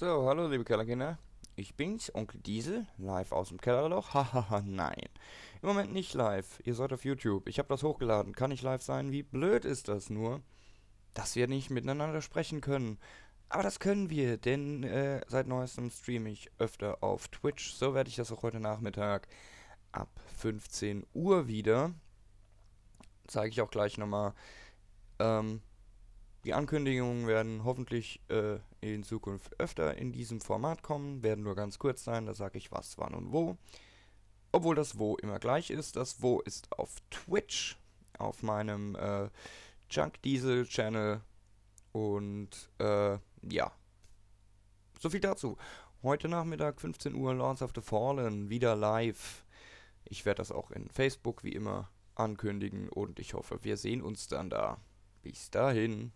So, hallo liebe Kellerkinder. Ich bin's, Onkel Diesel, live aus dem Kellerloch. Hahaha, nein. Im Moment nicht live. Ihr seid auf YouTube. Ich habe das hochgeladen. Kann ich live sein? Wie blöd ist das nur, dass wir nicht miteinander sprechen können. Aber das können wir, denn äh, seit neuestem streame ich öfter auf Twitch. So werde ich das auch heute Nachmittag ab 15 Uhr wieder. Zeige ich auch gleich nochmal, ähm, die Ankündigungen werden hoffentlich äh, in Zukunft öfter in diesem Format kommen, werden nur ganz kurz sein, da sage ich was, wann und wo. Obwohl das Wo immer gleich ist, das Wo ist auf Twitch, auf meinem äh, Junk Diesel Channel und äh, ja, so viel dazu. Heute Nachmittag 15 Uhr Lords of the Fallen, wieder live. Ich werde das auch in Facebook wie immer ankündigen und ich hoffe, wir sehen uns dann da. Bis dahin.